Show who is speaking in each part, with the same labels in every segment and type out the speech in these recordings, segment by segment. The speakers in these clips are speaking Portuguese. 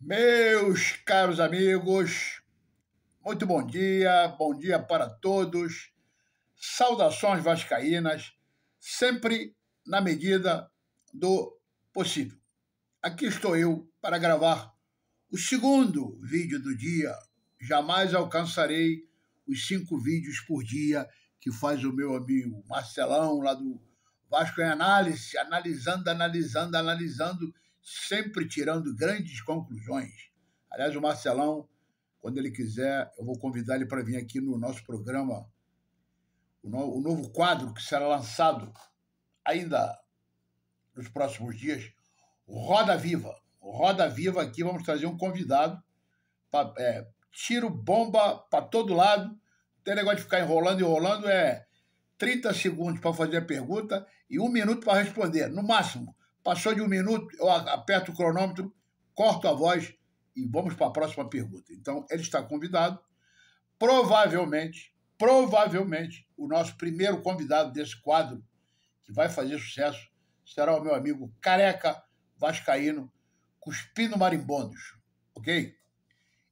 Speaker 1: Meus caros amigos, muito bom dia, bom dia para todos. Saudações vascaínas, sempre na medida do possível. Aqui estou eu para gravar o segundo vídeo do dia. Jamais alcançarei os cinco vídeos por dia que faz o meu amigo Marcelão, lá do Vasco em Análise, analisando, analisando, analisando sempre tirando grandes conclusões. Aliás, o Marcelão, quando ele quiser, eu vou convidar ele para vir aqui no nosso programa, o, no, o novo quadro que será lançado ainda nos próximos dias, Roda Viva. Roda Viva aqui, vamos trazer um convidado, pra, é, tiro bomba para todo lado, não tem negócio de ficar enrolando, e enrolando, é 30 segundos para fazer a pergunta e um minuto para responder, no máximo. Passou de um minuto, eu aperto o cronômetro, corto a voz e vamos para a próxima pergunta. Então, ele está convidado. Provavelmente, provavelmente, o nosso primeiro convidado desse quadro, que vai fazer sucesso, será o meu amigo careca vascaíno, cuspindo marimbondos. Ok?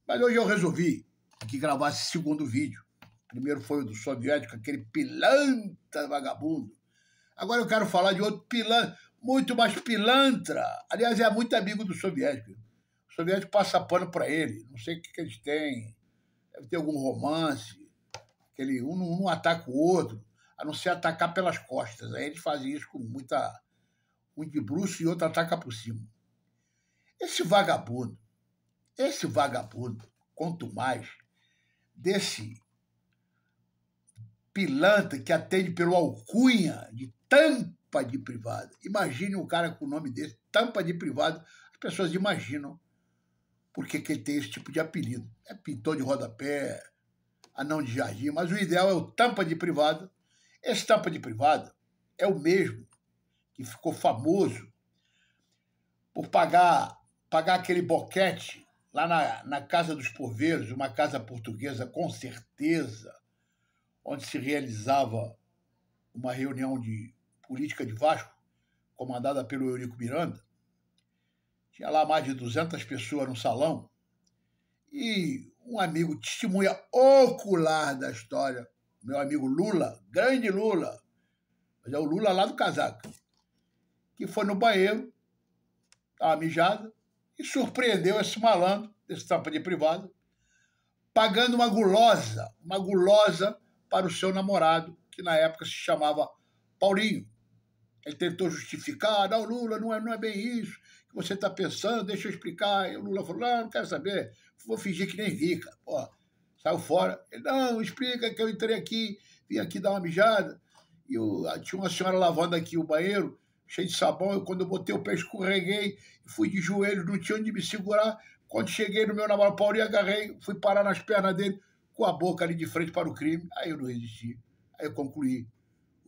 Speaker 1: Mas hoje eu resolvi que gravasse esse segundo vídeo. Primeiro foi o do soviético, aquele pilanta vagabundo. Agora eu quero falar de outro pilantra muito mais pilantra. Aliás, é muito amigo do soviético. O soviético passa pano para ele. Não sei o que, que eles têm. Deve ter algum romance. Que ele, um, um ataca o outro, a não ser atacar pelas costas. Aí eles fazem isso com muita. Um de bruxo e outro ataca por cima. Esse vagabundo, esse vagabundo, quanto mais, desse pilantra que atende pelo alcunha de tanto tampa de privado. Imagine um cara com o nome desse, tampa de privado. As pessoas imaginam porque que ele tem esse tipo de apelido. É pintor de rodapé, anão de jardim, mas o ideal é o tampa de privado. Esse tampa de privado é o mesmo que ficou famoso por pagar, pagar aquele boquete lá na, na Casa dos Poveiros, uma casa portuguesa com certeza, onde se realizava uma reunião de política de Vasco, comandada pelo Eurico Miranda. Tinha lá mais de 200 pessoas no salão e um amigo, testemunha ocular da história, meu amigo Lula, grande Lula, mas é o Lula lá do casaco, que foi no banheiro, estava mijado, e surpreendeu esse malandro, desse tampa de privado, pagando uma gulosa, uma gulosa para o seu namorado, que na época se chamava Paulinho. Ele tentou justificar, não, Lula, não é, não é bem isso que você está pensando, deixa eu explicar. E o Lula falou, não, não quero saber, vou fingir que nem vi, cara. Pô, saiu fora. Ele, não, explica que eu entrei aqui, vim aqui dar uma mijada. E eu, tinha uma senhora lavando aqui o banheiro, cheio de sabão, e quando eu botei o pé, escorreguei, fui de joelhos, não tinha onde me segurar. Quando cheguei no meu namorado Paulinho, agarrei, fui parar nas pernas dele, com a boca ali de frente para o crime. Aí eu não resisti. Aí eu concluí.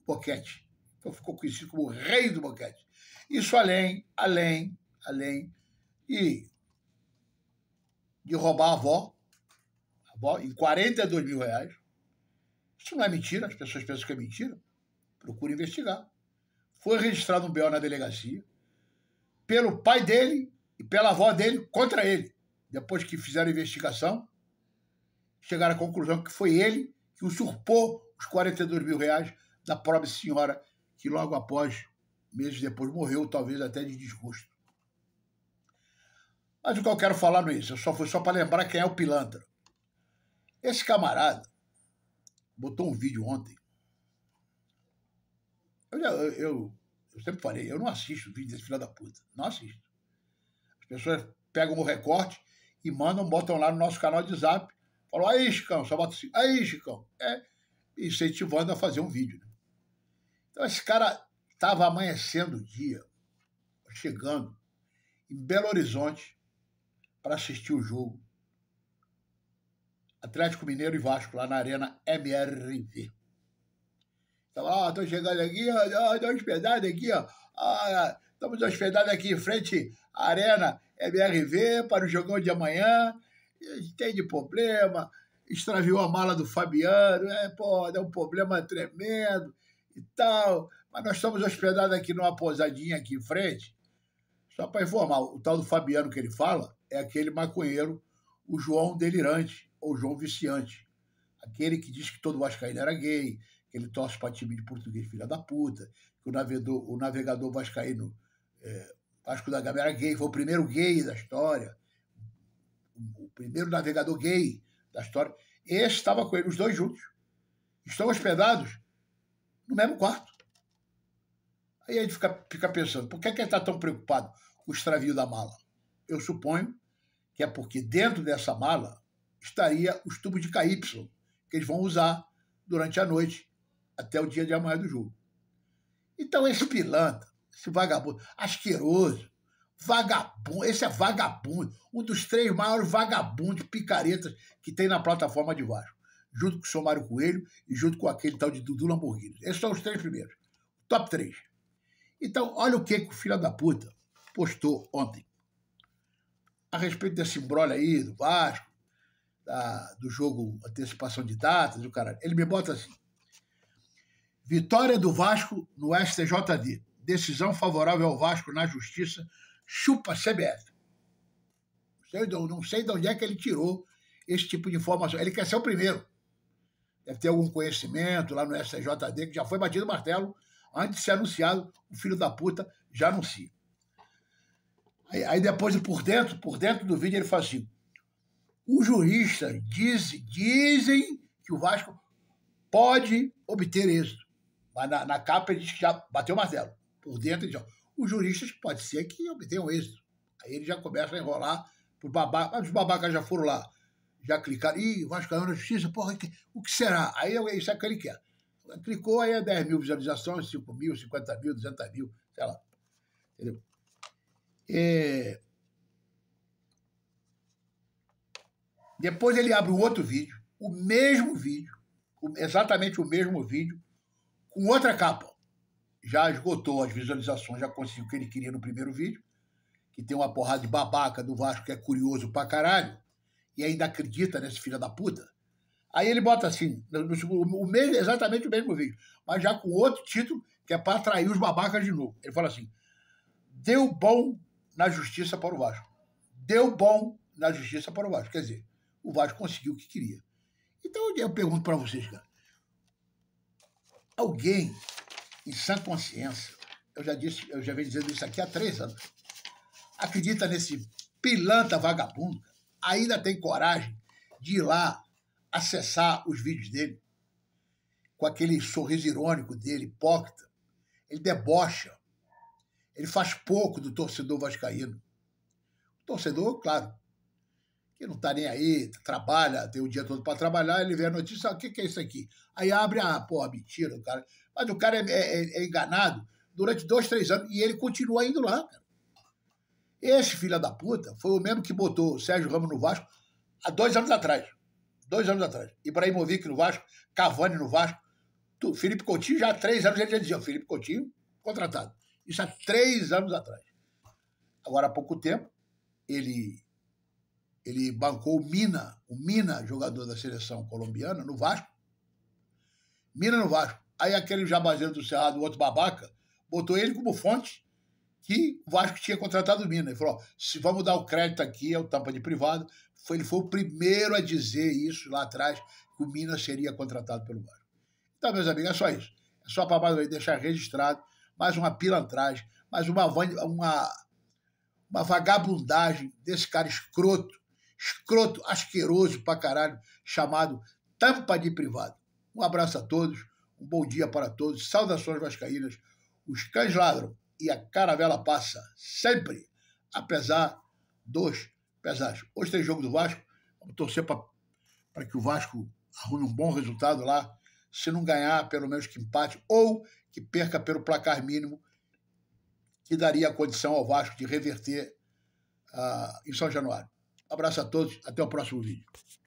Speaker 1: Boquete então ficou conhecido como rei do banquete. Isso além, além, além e de roubar a avó, a avó em 42 mil reais. Isso não é mentira, as pessoas pensam que é mentira. Procura investigar. Foi registrado um BO na delegacia pelo pai dele e pela avó dele contra ele. Depois que fizeram a investigação, chegaram à conclusão que foi ele que usurpou os 42 mil reais da própria senhora que logo após, meses depois, morreu, talvez até de desgosto. Mas o que eu quero falar não é isso, só foi só para lembrar quem é o pilantra. Esse camarada botou um vídeo ontem. Eu, eu, eu, eu sempre falei, eu não assisto vídeo desse filho da puta. Não assisto. As pessoas pegam o recorte e mandam, botam lá no nosso canal de zap. Falam, aí, Chicão, só bota assim, aí, Chicão. É, incentivando a fazer um vídeo. Né? Então, esse cara estava amanhecendo o dia, chegando em Belo Horizonte para assistir o jogo. Atlético Mineiro e Vasco, lá na Arena MRV. Então, lá, tô chegando aqui, estou tô hospedado aqui, ó. estamos hospedados aqui em frente à Arena MRV para o jogão de amanhã. Tem de problema, extraviou a mala do Fabiano, é, pô, deu um problema tremendo e tal. Mas nós estamos hospedados aqui numa pousadinha aqui em frente. Só para informar, o tal do Fabiano que ele fala é aquele maconheiro, o João Delirante, ou João Viciante. Aquele que diz que todo Vascaíno era gay, que ele torce para time de português, filha da puta, que o navegador, o navegador vascaíno é, Vasco da Gama era gay, foi o primeiro gay da história, o primeiro navegador gay da história. Esse estava com ele, os dois juntos. Estão hospedados no mesmo quarto. Aí a gente fica, fica pensando, por que, é que ele está tão preocupado com o extravio da mala? Eu suponho que é porque dentro dessa mala estaria os tubos de KY, que eles vão usar durante a noite, até o dia de amanhã do jogo. Então esse pilantra, esse vagabundo, asqueroso, vagabundo, esse é vagabundo, um dos três maiores vagabundos picaretas que tem na plataforma de Vasco junto com o seu Mário Coelho e junto com aquele tal de Dudu Lamborghini. Esses são os três primeiros. Top 3. Então, olha o que, que o filho da puta postou ontem a respeito desse embrolho aí do Vasco, da, do jogo antecipação de datas, o caralho. Ele me bota assim: Vitória do Vasco no STJD. Decisão favorável ao Vasco na justiça, chupa CBF. não sei de onde é que ele tirou esse tipo de informação. Ele quer ser o primeiro deve ter algum conhecimento lá no SJD que já foi batido o martelo, antes de ser anunciado, o filho da puta já anuncia. Aí, aí depois, por dentro, por dentro do vídeo, ele fala assim, os juristas diz, dizem que o Vasco pode obter êxito, mas na, na capa ele diz que já bateu o martelo. Por dentro ele diz, os juristas pode ser que obtenham êxito. Aí ele já começa a enrolar para babacas, mas os babacas já foram lá já clicaram, ih, Vasco caiu na justiça, porra, o que será? Aí é isso é que ele é. quer. Clicou, aí é 10 mil visualizações, 5 mil, 50 mil, 200 mil, sei lá. Entendeu? É... Depois ele abre um outro vídeo, o mesmo vídeo, exatamente o mesmo vídeo, com outra capa. Já esgotou as visualizações, já conseguiu o que ele queria no primeiro vídeo, que tem uma porrada de babaca do Vasco que é curioso pra caralho e ainda acredita nesse filho da puta. Aí ele bota assim, o mesmo, exatamente o mesmo vídeo, mas já com outro título, que é para atrair os babacas de novo. Ele fala assim: deu bom na justiça para o Vasco. Deu bom na justiça para o Vasco. Quer dizer, o Vasco conseguiu o que queria. Então eu pergunto para vocês, cara. Alguém em sã consciência, eu já disse, eu já venho dizendo isso aqui há três anos, acredita nesse pilanta vagabundo, ainda tem coragem de ir lá acessar os vídeos dele com aquele sorriso irônico dele, hipócrita. Ele debocha. Ele faz pouco do torcedor vascaíno. O torcedor, claro, que não está nem aí, trabalha, tem o dia todo para trabalhar, ele vê a notícia, ah, o que, que é isso aqui? Aí abre, ah, porra, mentira, o cara. Mas o cara é, é, é enganado durante dois, três anos e ele continua indo lá, cara. Esse filho da puta foi o mesmo que botou o Sérgio Ramos no Vasco há dois anos atrás. Dois anos atrás. Ibrahimovic no Vasco, Cavani no Vasco. Tu, Felipe Coutinho já há três anos ele já dizia, Felipe Coutinho contratado. Isso há três anos atrás. Agora há pouco tempo, ele ele bancou o Mina, o Mina, jogador da seleção colombiana, no Vasco. Mina no Vasco. Aí aquele jabazeiro do Cerrado, o outro babaca, botou ele como fonte que o Vasco tinha contratado o Mina. Ele falou: se vamos dar o crédito aqui ao é tampa de privado, foi, ele foi o primeiro a dizer isso lá atrás, que o Mina seria contratado pelo Vasco. Então, meus amigos, é só isso. É só para deixar registrado mais uma pilantragem, mais uma, uma, uma vagabundagem desse cara escroto, escroto, asqueroso pra caralho, chamado tampa de privado. Um abraço a todos, um bom dia para todos, saudações vascaínas, os cães ladram e a caravela passa, sempre, apesar dos pesares. Hoje tem jogo do Vasco, vamos torcer para que o Vasco arrume um bom resultado lá, se não ganhar, pelo menos que empate, ou que perca pelo placar mínimo, que daria a condição ao Vasco de reverter uh, em São Januário. abraço a todos, até o próximo vídeo.